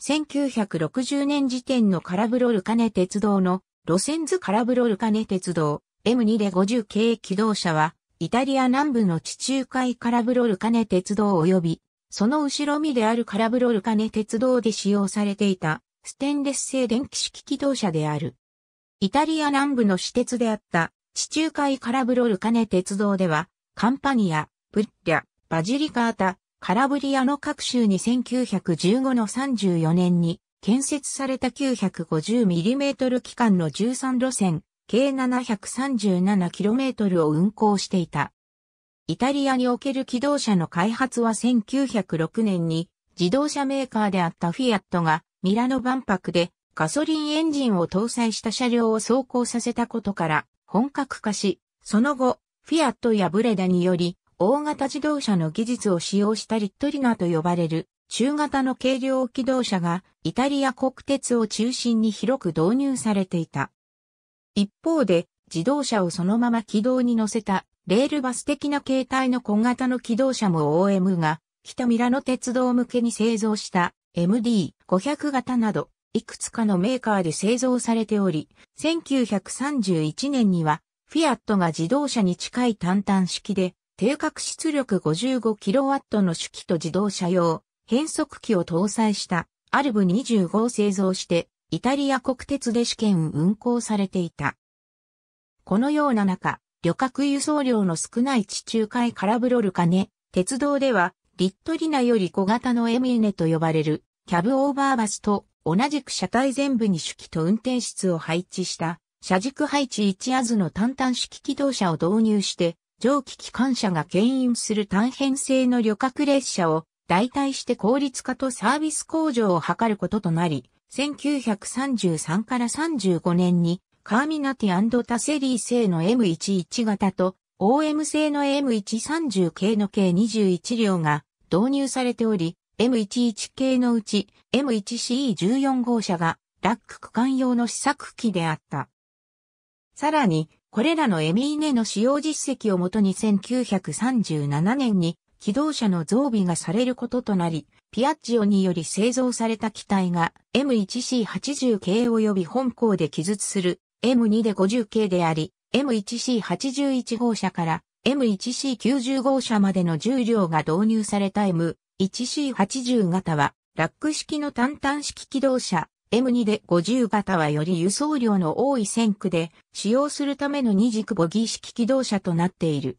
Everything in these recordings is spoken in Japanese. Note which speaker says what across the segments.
Speaker 1: 1960年時点のカラブロルカネ鉄道の路線図カラブロルカネ鉄道 M2 で50系機動車はイタリア南部の地中海カラブロルカネ鉄道及びその後ろ身であるカラブロルカネ鉄道で使用されていたステンレス製電気式機動車である。イタリア南部の私鉄であった地中海カラブロルカネ鉄道ではカンパニア、プッリャ、バジリカータ、カラブリアの各州に1915の34年に建設された 950mm 機関の13路線、計 737km を運行していた。イタリアにおける機動車の開発は1906年に自動車メーカーであったフィアットがミラノ万博でガソリンエンジンを搭載した車両を走行させたことから本格化し、その後、フィアットやブレダにより大型自動車の技術を使用したリットリナと呼ばれる中型の軽量機動車がイタリア国鉄を中心に広く導入されていた。一方で自動車をそのまま軌道に乗せたレールバス的な形態の小型の機動車も OM が北ミラノ鉄道向けに製造した MD500 型などいくつかのメーカーで製造されており、1931年にはフィアットが自動車に近い単単式で定格出力 55kW の主機と自動車用、変速機を搭載したアルブ25を製造して、イタリア国鉄で試験運行されていた。このような中、旅客輸送量の少ない地中海カラブロルカネ、鉄道では、リットリナより小型のエミーネと呼ばれる、キャブオーバーバスと同じく車体全部に主機と運転室を配置した、車軸配置一アズの単単式機動車を導入して、蒸気機関車が牽引する単編成の旅客列車を代替して効率化とサービス向上を図ることとなり、1933から35年にカーミナティタセリー製の M11 型と OM 製の M130 系の計21両が導入されており、M11 系のうち M1CE14 号車がラック区間用の試作機であった。さらにこれらのエミーネの使用実績をもとに1937年に機動車の増備がされることとなり、ピアッジオにより製造された機体が M1C80 系及び本校で記述する M2 で50系であり、M1C81 号車から M1C90 号車までの重量が導入された M1C80 型は、ラック式の単単式機動車 M2 で50型はより輸送量の多い線区で使用するための二軸ボギー式機動車となっている。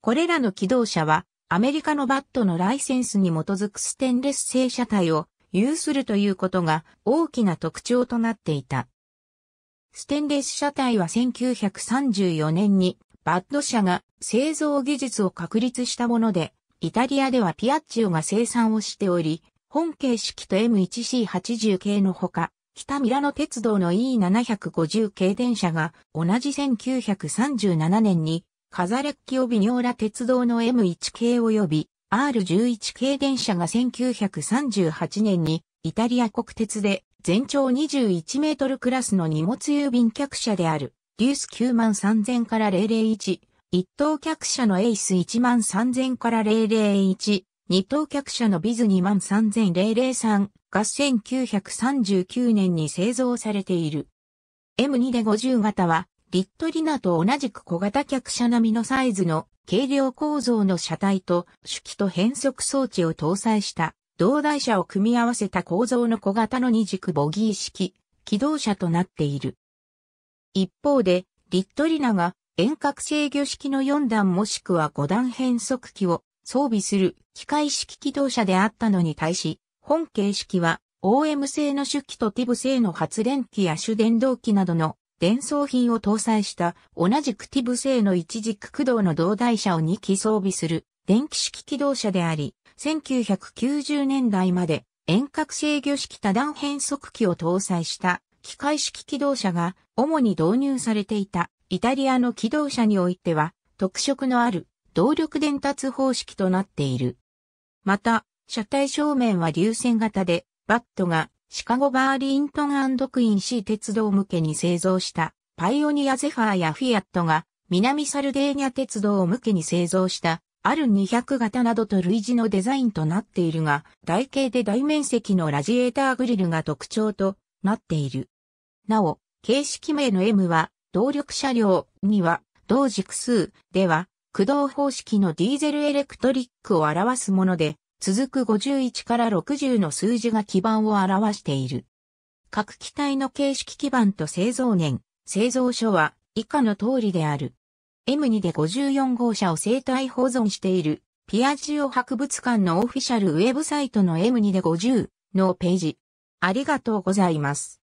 Speaker 1: これらの機動車はアメリカのバットのライセンスに基づくステンレス製車体を有するということが大きな特徴となっていた。ステンレス車体は1934年にバッド社が製造技術を確立したもので、イタリアではピアッチオが生産をしており、本形式と M1C80 系のほか、北ミラノ鉄道の E750 系電車が同じ1937年にカザレッキオビニョーラ鉄道の M1 系及び R11 系電車が1938年にイタリア国鉄で全長21メートルクラスの荷物郵便客車であるリュース9万3000から001、一等客車のエイス1万3000から001、二等客車のビズ2万3003が1939年に製造されている。M2 で50型は、リットリナと同じく小型客車並みのサイズの軽量構造の車体と手機と変速装置を搭載した同台車を組み合わせた構造の小型の二軸ボギー式機動車となっている。一方で、リットリナが遠隔制御式の4段もしくは5段変速機を装備する機械式機動車であったのに対し、本形式は OM 製の主機と TIV 製の発電機や主電動機などの電装品を搭載した同じく TIV 製の一軸駆動の同台車を2機装備する電気式機動車であり、1990年代まで遠隔制御式多段変速機を搭載した機械式機動車が主に導入されていたイタリアの気動車においては特色のある動力伝達方式となっている。また、車体正面は流線型で、バットがシカゴバーリントンクインシー鉄道向けに製造したパイオニアゼファーやフィアットが南サルデーニャ鉄道向けに製造したある200型などと類似のデザインとなっているが、台形で大面積のラジエーターグリルが特徴となっている。なお、形式名の M は、動力車両には、同軸数では、駆動方式のディーゼルエレクトリックを表すもので、続く51から60の数字が基盤を表している。各機体の形式基盤と製造年、製造所は以下の通りである。M2 で54号車を生体保存しているピアジオ博物館のオフィシャルウェブサイトの M2 で50のページ。ありがとうございます。